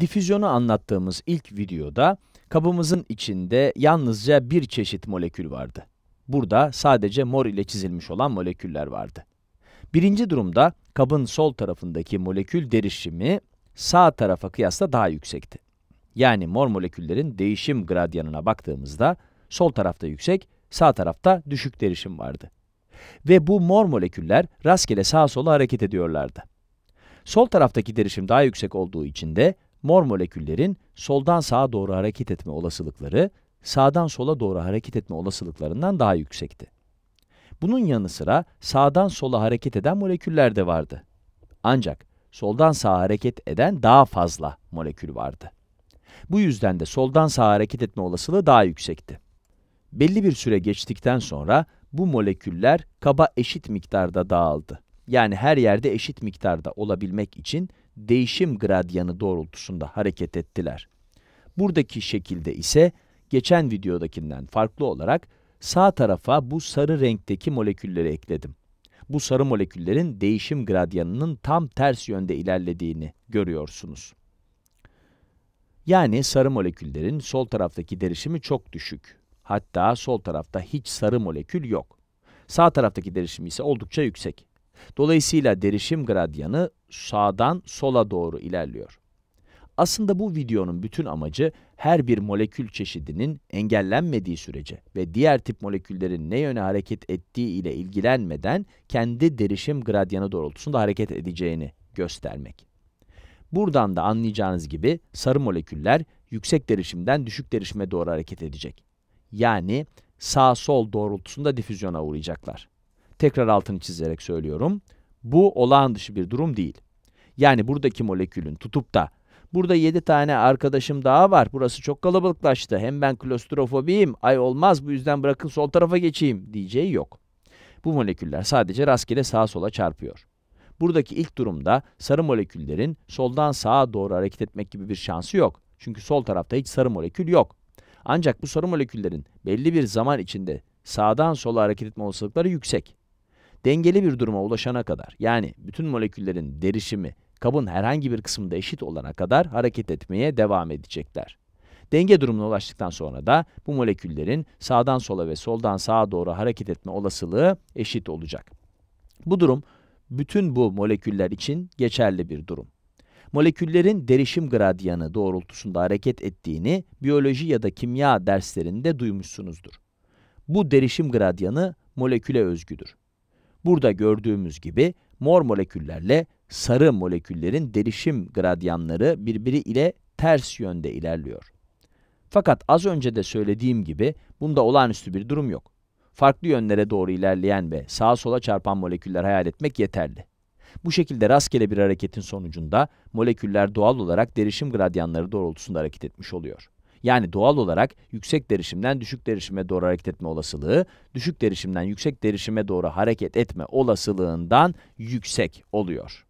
Difüzyonu anlattığımız ilk videoda kabımızın içinde yalnızca bir çeşit molekül vardı. Burada sadece mor ile çizilmiş olan moleküller vardı. Birinci durumda kabın sol tarafındaki molekül derişimi sağ tarafa kıyasla daha yüksekti. Yani mor moleküllerin değişim gradyanına baktığımızda sol tarafta yüksek, sağ tarafta düşük derişim vardı. Ve bu mor moleküller rastgele sağa sola hareket ediyorlardı. Sol taraftaki derişim daha yüksek olduğu için de mor moleküllerin soldan sağa doğru hareket etme olasılıkları, sağdan sola doğru hareket etme olasılıklarından daha yüksekti. Bunun yanı sıra sağdan sola hareket eden moleküller de vardı. Ancak soldan sağa hareket eden daha fazla molekül vardı. Bu yüzden de soldan sağa hareket etme olasılığı daha yüksekti. Belli bir süre geçtikten sonra bu moleküller kaba eşit miktarda dağıldı yani her yerde eşit miktarda olabilmek için değişim gradyanı doğrultusunda hareket ettiler. Buradaki şekilde ise geçen videodakinden farklı olarak sağ tarafa bu sarı renkteki molekülleri ekledim. Bu sarı moleküllerin değişim gradyanının tam ters yönde ilerlediğini görüyorsunuz. Yani sarı moleküllerin sol taraftaki derişimi çok düşük. Hatta sol tarafta hiç sarı molekül yok. Sağ taraftaki derişimi ise oldukça yüksek. Dolayısıyla derişim gradyanı sağdan sola doğru ilerliyor. Aslında bu videonun bütün amacı her bir molekül çeşidinin engellenmediği sürece ve diğer tip moleküllerin ne yöne hareket ettiği ile ilgilenmeden kendi derişim gradyanı doğrultusunda hareket edeceğini göstermek. Buradan da anlayacağınız gibi sarı moleküller yüksek derişimden düşük derişime doğru hareket edecek. Yani sağ-sol doğrultusunda difüzyona uğrayacaklar tekrar altını çizerek söylüyorum. Bu olağan dışı bir durum değil. Yani buradaki molekülün tutup da burada 7 tane arkadaşım daha var burası çok kalabalıklaştı hem ben klostrofobiyim ay olmaz bu yüzden bırakın sol tarafa geçeyim diyeceği yok. Bu moleküller sadece rastgele sağa sola çarpıyor. Buradaki ilk durumda sarı moleküllerin soldan sağa doğru hareket etmek gibi bir şansı yok. Çünkü sol tarafta hiç sarı molekül yok. Ancak bu sarı moleküllerin belli bir zaman içinde sağdan sola hareket etme olasılıkları yüksek dengeli bir duruma ulaşana kadar yani bütün moleküllerin derişimi kabın herhangi bir kısmında eşit olana kadar hareket etmeye devam edecekler. Denge durumuna ulaştıktan sonra da bu moleküllerin sağdan sola ve soldan sağa doğru hareket etme olasılığı eşit olacak. Bu durum bütün bu moleküller için geçerli bir durum. Moleküllerin derişim gradyanı doğrultusunda hareket ettiğini biyoloji ya da kimya derslerinde duymuşsunuzdur. Bu derişim gradyanı moleküle özgüdür. Burada gördüğümüz gibi mor moleküllerle sarı moleküllerin derişim gradyanları birbiri ile ters yönde ilerliyor. Fakat az önce de söylediğim gibi bunda olağanüstü bir durum yok. Farklı yönlere doğru ilerleyen ve sağa sola çarpan moleküller hayal etmek yeterli. Bu şekilde rastgele bir hareketin sonucunda moleküller doğal olarak derişim gradyanları doğrultusunda hareket etmiş oluyor. Yani doğal olarak yüksek derişimden düşük derişime doğru hareket etme olasılığı, düşük derişimden yüksek derişime doğru hareket etme olasılığından yüksek oluyor.